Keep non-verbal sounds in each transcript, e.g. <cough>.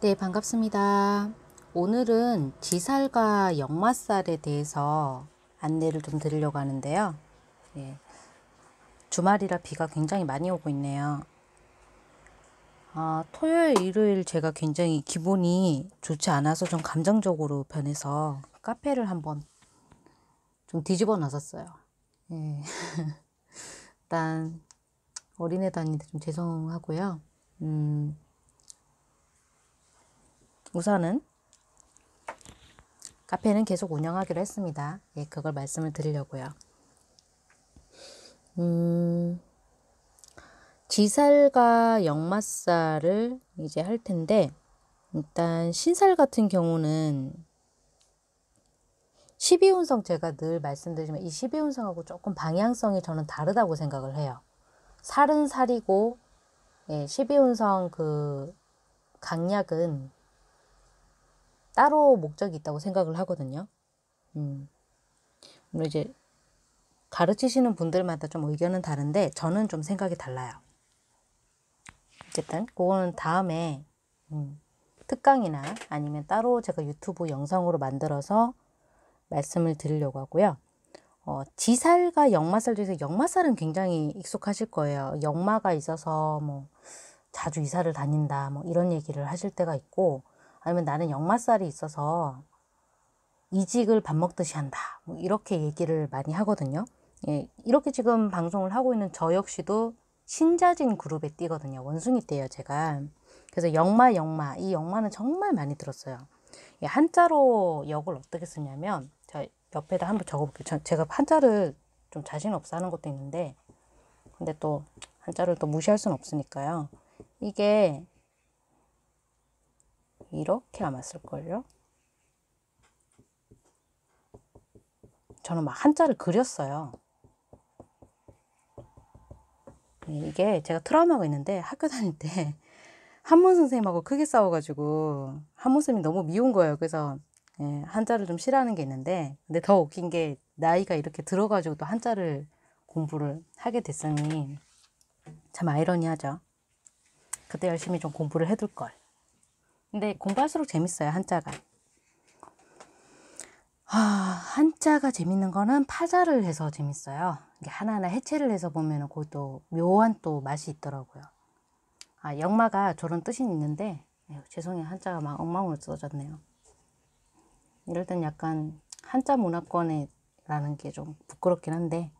네, 반갑습니다. 오늘은 지살과 역마살에 대해서 안내를 좀 드리려고 하는데요. 예, 주말이라 비가 굉장히 많이 오고 있네요. 아, 토요일, 일요일 제가 굉장히 기분이 좋지 않아서 좀 감정적으로 변해서 카페를 한번 좀 뒤집어 놨었어요. 예. <laughs> 일단 어린애 다니는데 좀 죄송하고요. 음, 우선은 카페는 계속 운영하기로 했습니다. 예, 그걸 말씀을 드리려고요. 음, 지살과 역마살을 이제 할 텐데 일단 신살 같은 경우는 12운성 제가 늘 말씀드리지만 이 12운성하고 조금 방향성이 저는 다르다고 생각을 해요. 살은 살이고 예, 12운성 그 강약은 따로 목적이 있다고 생각을 하거든요. 음. 이제 가르치시는 분들마다 좀 의견은 다른데 저는 좀 생각이 달라요. 어쨌든 그거는 다음에 음, 특강이나 아니면 따로 제가 유튜브 영상으로 만들어서 말씀을 드리려고 하고요. 어, 지살과 역마살 중에서 역마살은 굉장히 익숙하실 거예요. 역마가 있어서 뭐 자주 이사를 다닌다 뭐 이런 얘기를 하실 때가 있고 아니면 나는 역마살이 있어서 이직을 밥 먹듯이 한다. 뭐 이렇게 얘기를 많이 하거든요. 예, 이렇게 지금 방송을 하고 있는 저 역시도 신자진 그룹에 뛰거든요. 원숭이 때요 제가. 그래서 역마, 역마. 이 역마는 정말 많이 들었어요. 예, 한자로 역을 어떻게 쓰냐면, 저 옆에다 한번 적어볼게요. 저, 제가 한자를 좀 자신 없어 하는 것도 있는데, 근데 또 한자를 또 무시할 수 없으니까요. 이게 이렇게 남았을걸요? 저는 막 한자를 그렸어요. 이게 제가 트라우마가 있는데 학교 다닐 때 <laughs> 한문 선생님하고 크게 싸워가지고 한문 선생님이 너무 미운 거예요. 그래서 예, 한자를 좀 싫어하는 게 있는데 근데 더 웃긴 게 나이가 이렇게 들어가지고 또 한자를 공부를 하게 됐으니 참 아이러니하죠. 그때 열심히 좀 공부를 해둘 걸. 근데 공부할수록 재밌어요, 한자가. 아, 한자가 재밌는 거는 파자를 해서 재밌어요. 이게 하나하나 해체를 해서 보면 그것도 묘한 또 맛이 있더라고요. 아, 역마가 저런 뜻이 있는데, 에휴, 죄송해요. 한자가 막 엉망으로 써졌네요. 이럴 땐 약간 한자 문화권이라는게 좀 부끄럽긴 한데,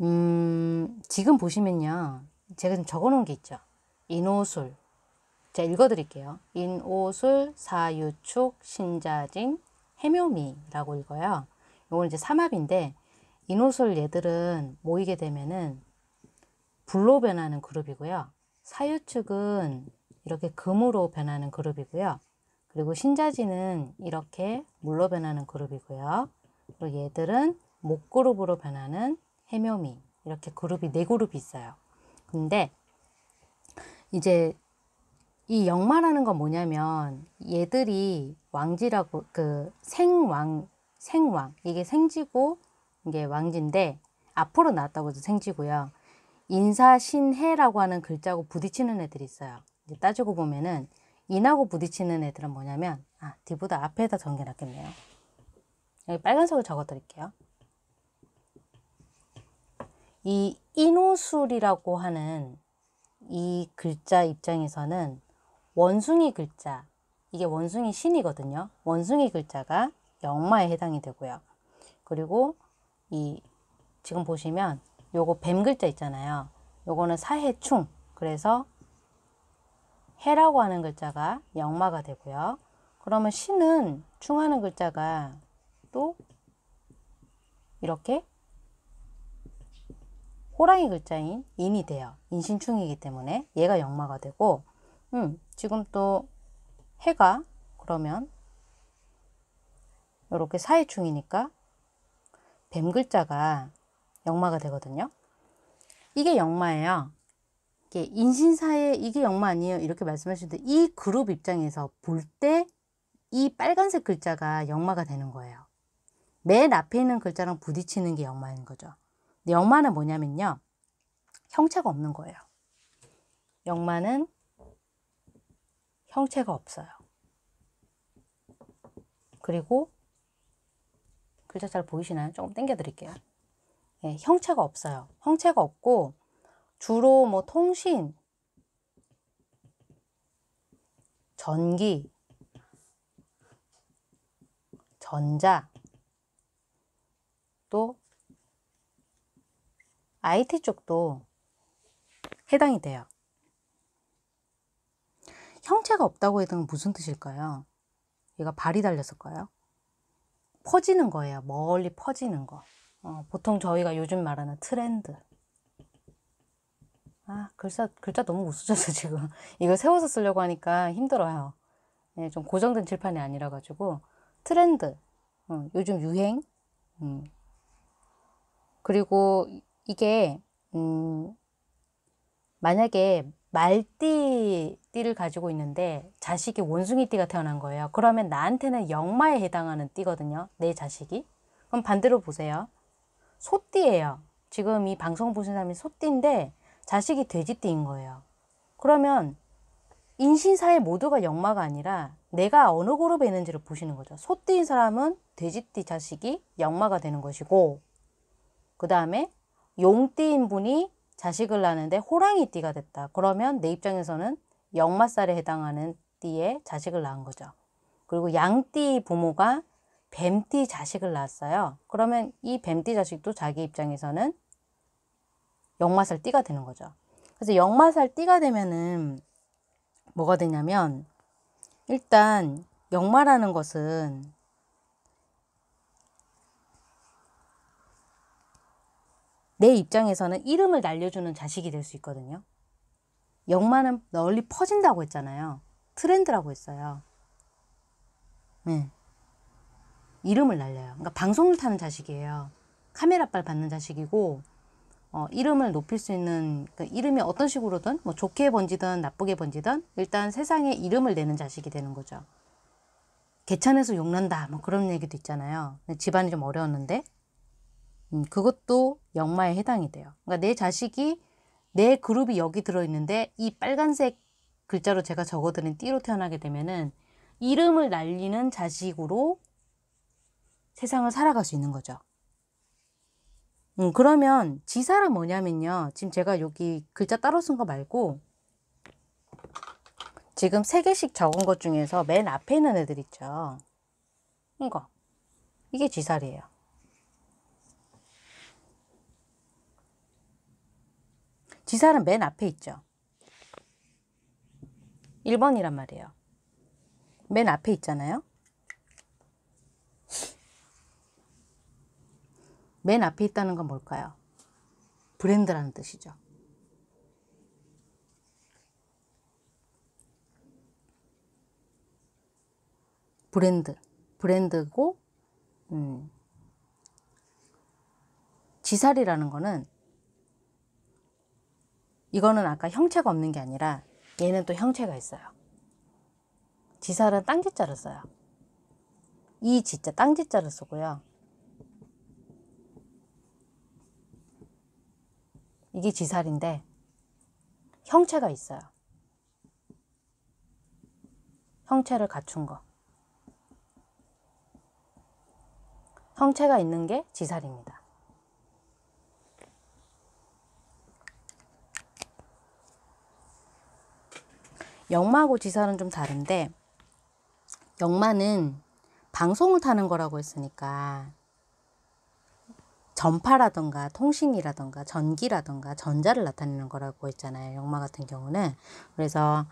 음, 지금 보시면요. 제가 좀 적어 놓은 게 있죠. 인호술, 자, 읽어드릴게요. 인오술 사유축 신자진 해묘미라고 읽어요. 이건 이제 삼합인데 인오술 얘들은 모이게 되면은 불로 변하는 그룹이고요. 사유축은 이렇게 금으로 변하는 그룹이고요. 그리고 신자진은 이렇게 물로 변하는 그룹이고요. 그리고 얘들은 목그룹으로 변하는 해묘미 이렇게 그룹이 네 그룹이 있어요. 근데 이제 이 역마라는 건 뭐냐면 얘들이 왕지라고 그 생왕 생왕 이게 생지고 이게 왕지인데 앞으로 나왔다고 해도 생지고요. 인사신해라고 하는 글자고 하 부딪히는 애들이 있어요. 따지고 보면은 인하고 부딪히는 애들은 뭐냐면 아 뒤보다 앞에다 정해놨겠네요. 여기 빨간색으로 적어드릴게요. 이 인호술이라고 하는 이 글자 입장에서는 원숭이 글자 이게 원숭이 신이거든요. 원숭이 글자가 영마에 해당이 되고요. 그리고 이 지금 보시면 요거 뱀 글자 있잖아요. 요거는 사해충 그래서 해라고 하는 글자가 영마가 되고요. 그러면 신은 충하는 글자가 또 이렇게 호랑이 글자인 인이 돼요. 인신충이기 때문에 얘가 영마가 되고 음, 지금 또 해가 그러면 이렇게 사회충이니까뱀 글자가 역마가 되거든요. 이게 역마예요. 이게 인신사에 이게 역마 아니에요. 이렇게 말씀하시는데 이 그룹 입장에서 볼 때 이 빨간색 글자가 역마가 되는 거예요. 맨 앞에 있는 글자랑 부딪히는 게 역마인 거죠. 역마는 뭐냐면요. 형체가 없는 거예요. 역마는 성체가 없어요. 그리고 글자 잘 보이시나요? 조금 당겨 드릴게요. 예, 형체가 없어요. 형체가 없고 주로 뭐 통신, 전기, 전자, 또 IT 쪽도 해당이 돼요. 형체가 없다고 해도 무슨 뜻일까요? 얘가 발이 달렸을까요? 퍼지는 거예요. 멀리 퍼지는 거. 어, 보통 저희가 요즘 말하는 트렌드. 아, 글자, 글자 너무 못 쓰셔서 지금. <laughs> 이걸 세워서 쓰려고 하니까 힘들어요. 네, 좀 고정된 칠판이 아니라가지고. 트렌드. 어, 요즘 유행. 음. 그리고 이게, 음, 만약에 말띠 띠를 가지고 있는데 자식이 원숭이 띠가 태어난 거예요. 그러면 나한테는 역마에 해당하는 띠거든요. 내 자식이. 그럼 반대로 보세요. 소띠예요. 지금 이 방송 보신 사람이 소띠인데 자식이 돼지띠인 거예요. 그러면 인신사의 모두가 역마가 아니라 내가 어느 그룹에 있는지를 보시는 거죠. 소띠인 사람은 돼지띠 자식이 역마가 되는 것이고 그 다음에 용띠인 분이 자식을 낳는데 호랑이 띠가 됐다. 그러면 내 입장에서는 역마살에 해당하는 띠에 자식을 낳은 거죠. 그리고 양띠 부모가 뱀띠 자식을 낳았어요. 그러면 이 뱀띠 자식도 자기 입장에서는 역마살 띠가 되는 거죠. 그래서 역마살 띠가 되면은 뭐가 되냐면 일단 역마라는 것은 내 입장에서는 이름을 날려주는 자식이 될 수 있거든요. 역마는 널리 퍼진다고 했잖아요. 트렌드라고 했어요. 네. 이름을 날려요. 그러니까 방송을 타는 자식이에요. 카메라빨 받는 자식이고 어, 이름을 높일 수 있는 그 이름이 어떤 식으로든 뭐 좋게 번지든 나쁘게 번지든 일단 세상에 이름을 내는 자식이 되는 거죠. 개천에서 용난다 뭐 그런 얘기도 있잖아요. 집안이 좀 어려웠는데 음, 그것도 역마에 해당이 돼요. 그러니까 내 자식이 내 그룹이 여기 들어있는데 이 빨간색 글자로 제가 적어드린 띠로 태어나게 되면은 이름을 날리는 자식으로 세상을 살아갈 수 있는 거죠. 음, 그러면 지사란 뭐냐면요. 지금 제가 여기 글자 따로 쓴 거 말고 지금 세개씩 적은 것 중에서 맨 앞에 있는 애들 있죠. 이거. 이게 지살이에요. 지사는 맨 앞에 있죠. 1번이란 말이에요. 맨 앞에 있잖아요. 맨 앞에 있다는 건 뭘까요? 브랜드라는 뜻이죠. 브랜드, 브랜드고 음. 지살이라는 거는 이거는 아까 형체가 없는 게 아니라 얘는 또 형체가 있어요. 지살은 땅지자를 써요. 이 지자 땅지자를 쓰고요. 이게 지살인데 형체가 있어요. 형체를 갖춘 거. 형체가 있는 게 지살입니다. 역마하고 지사는 좀 다른데 역마는 방송을 타는 거라고 했으니까 전파라던가 통신이라던가 전기라던가 전자를 나타내는 거라고 했잖아요. 역마 같은 경우는. 그래서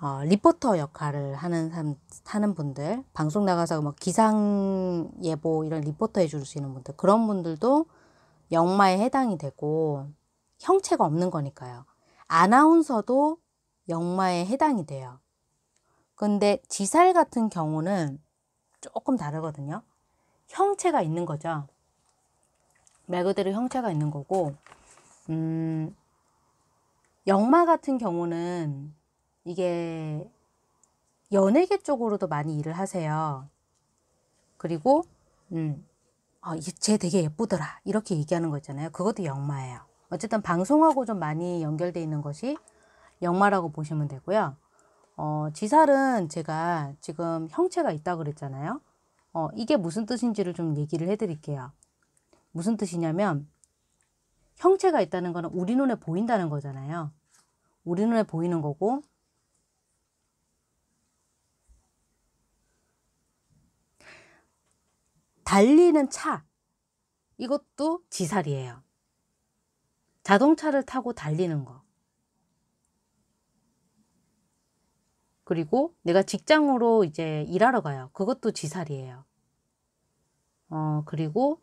어, 리포터 역할을 하는 사람, 하는 분들, 방송 나가서 뭐 기상 예보 이런 리포터 해줄 수 있는 분들, 그런 분들도 역마에 해당이 되고 형체가 없는 거니까요. 아나운서도 역마에 해당이 돼요. 근데 지살 같은 경우는 조금 다르거든요. 형체가 있는 거죠. 말 그대로 형체가 있는 거고, 음, 역마 같은 경우는 이게 연예계 쪽으로도 많이 일을 하세요. 그리고, 음, 아, 쟤 되게 예쁘더라. 이렇게 얘기하는 거 있잖아요. 그것도 역마예요. 어쨌든 방송하고 좀 많이 연결되어 있는 것이 역마라고 보시면 되고요. 어, 지살은 제가 지금 형체가 있다 그랬잖아요. 어, 이게 무슨 뜻인지를 좀 얘기를 해드릴게요. 무슨 뜻이냐면 형체가 있다는 거는 우리 눈에 보인다는 거잖아요. 우리 눈에 보이는 거고 달리는 차 이것도 지살이에요. 자동차를 타고 달리는 거. 그리고 내가 직장으로 이제 일하러 가요. 그것도 지살이에요. 어, 그리고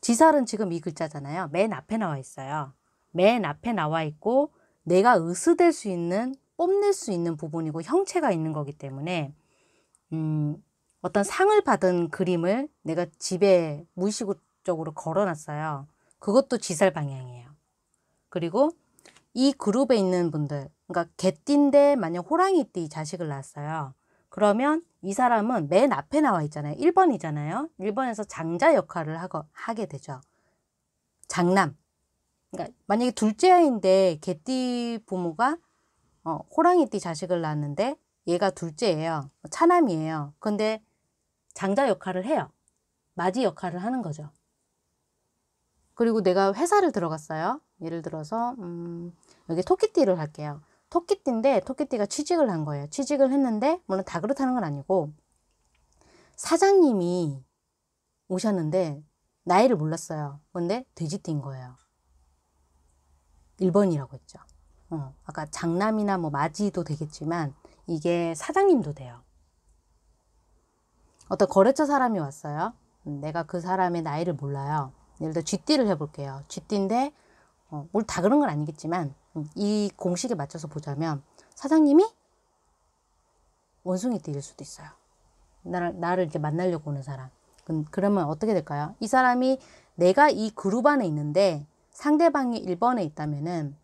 지살은 지금 이 글자잖아요. 맨 앞에 나와 있어요. 맨 앞에 나와 있고 내가 으스댈 수 있는 뽐낼 수 있는 부분이고 형체가 있는 거기 때문에 음, 어떤 상을 받은 그림을 내가 집에 무의식적으로 걸어놨어요. 그것도 지살 방향이에요. 그리고 이 그룹에 있는 분들, 그러니까 개띠인데 만약 호랑이띠 자식을 낳았어요. 그러면 이 사람은 맨 앞에 나와 있잖아요. 1번이잖아요. 1번에서 장자 역할을 하거, 하게 되죠. 장남. 그러니까 만약에 둘째 아이인데 개띠 부모가 어, 호랑이띠 자식을 낳았는데 얘가 둘째예요. 차남이에요. 근데 장자 역할을 해요. 맞이 역할을 하는 거죠. 그리고 내가 회사를 들어갔어요. 예를 들어서 음, 여기 토끼띠를 할게요. 토끼띠인데 토끼띠가 취직을 한 거예요. 취직을 했는데 물론 다 그렇다는 건 아니고 사장님이 오셨는데 나이를 몰랐어요. 근데 돼지띠인 거예요. 1번이라고 했죠. 어, 아까 장남이나 뭐 마지도 되겠지만 이게 사장님도 돼요. 어떤 거래처 사람이 왔어요. 내가 그 사람의 나이를 몰라요. 예를 들어 GT를 해볼게요. GT인데 어, 뭘다 그런 건 아니겠지만 음, 이 공식에 맞춰서 보자면 사장님이 원숭이 띠일 수도 있어요. 나를, 나를 이렇게 만나려고 오는 사람. 그, 그러면 어떻게 될까요? 이 사람이 내가 이 그룹 안에 있는데 상대방이 1번에 있다면은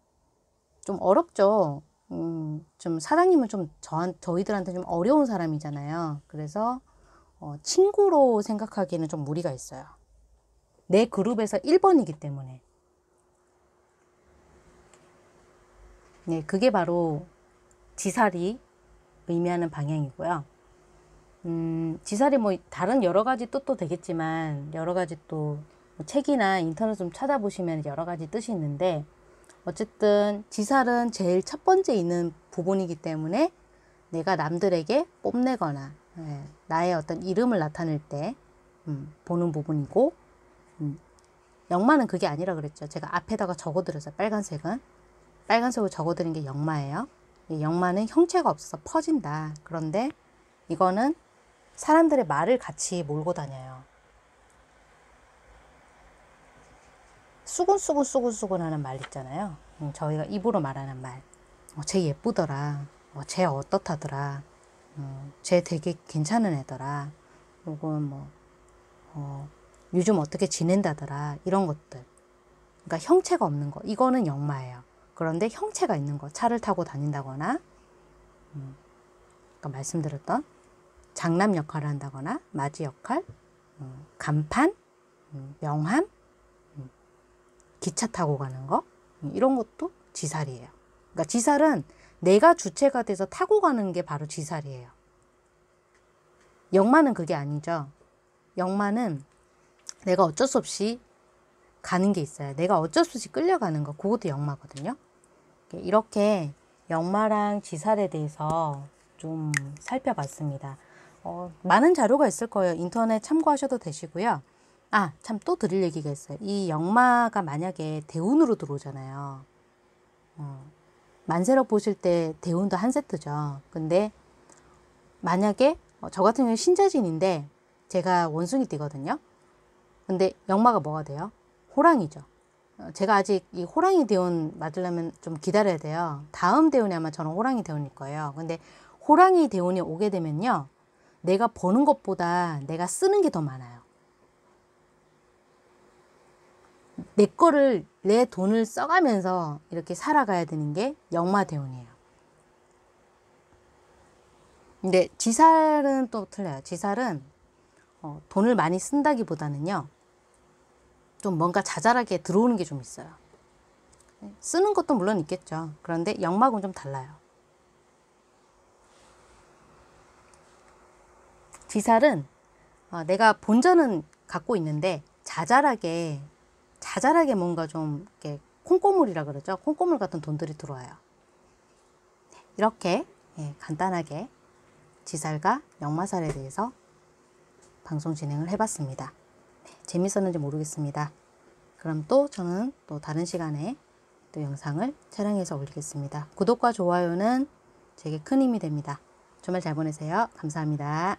좀 어렵죠. 음, 좀 사장님은 좀 저한, 저희들한테 좀 어려운 사람이잖아요. 그래서 어, 친구로 생각하기에는 좀 무리가 있어요. 내 그룹에서 1번이기 때문에. 네, 그게 바로 지살이 의미하는 방향이고요. 음, 지살이 뭐 다른 여러 가지 뜻도 되겠지만 여러 가지 또 뭐 책이나 인터넷 좀 찾아보시면 여러 가지 뜻이 있는데 어쨌든 지살은 제일 첫 번째 있는 부분이기 때문에 내가 남들에게 뽐내거나 예, 나의 어떤 이름을 나타낼 때 음, 보는 부분이고 음. 역마는 그게 아니라 그랬죠. 제가 앞에다가 적어드렸어요. 빨간색은. 빨간색으로 적어드린 게 역마예요. 역마는 형체가 없어서 퍼진다. 그런데 이거는 사람들의 말을 같이 몰고 다녀요. 수근수근수근수근 하는 말 있잖아요. 음, 저희가 입으로 말하는 말. 어, 쟤 예쁘더라. 어, 쟤 어떻다더라. 어, 쟤 되게 괜찮은 애더라. 혹은 뭐, 어, 요즘 어떻게 지낸다더라 이런 것들 그러니까 형체가 없는 거 이거는 역마예요 그런데 형체가 있는 거 차를 타고 다닌다거나 음, 아까 말씀드렸던 장남 역할을 한다거나 마지 역할 음, 간판 음, 명함 음, 기차 타고 가는 거 음, 이런 것도 지살이에요 그러니까 지살은 내가 주체가 돼서 타고 가는 게 바로 지살이에요 역마는 그게 아니죠 역마는 내가 어쩔 수 없이 가는 게 있어요. 내가 어쩔 수 없이 끌려가는 거. 그것도 역마거든요. 이렇게 역마랑 지살에 대해서 좀 살펴봤습니다. 어, 많은 자료가 있을 거예요. 인터넷 참고하셔도 되시고요. 아, 참 또 드릴 얘기가 있어요. 이 역마가 만약에 대운으로 들어오잖아요. 어, 만세력 보실 때 대운도 한 세트죠. 근데 만약에 어, 저 같은 경우는 신자진인데 제가 원숭이띠거든요. 근데 역마가 뭐가 돼요? 호랑이죠. 어, 제가 아직 이 호랑이 대운 맞으려면 좀 기다려야 돼요. 다음 대운이 아마 저는 호랑이 대운일 거예요. 근데 호랑이 대운이 오게 되면요. 내가 버는 것보다 내가 쓰는 게 더 많아요. 내 거를, 내 돈을 써가면서 이렇게 살아가야 되는 게 역마 대운이에요. 근데 지살은 또 틀려요. 지살은 어, 돈을 많이 쓴다기보다는요. 좀 뭔가 자잘하게 들어오는 게 좀 있어요. 네, 쓰는 것도 물론 있겠죠. 그런데 역막은 좀 달라요. 지살은 어, 내가 본전은 갖고 있는데 자잘하게 자잘하게 뭔가 좀 이렇게 콩고물이라 그러죠. 콩고물 같은 돈들이 들어와요. 이렇게 예, 간단하게 지살과 역마살에 대해서 방송 진행을 해봤습니다. 재밌었는지 모르겠습니다. 그럼 또 저는 또 다른 시간에 또 영상을 촬영해서 올리겠습니다. 구독과 좋아요는 제게 큰 힘이 됩니다. 주말 잘 보내세요. 감사합니다.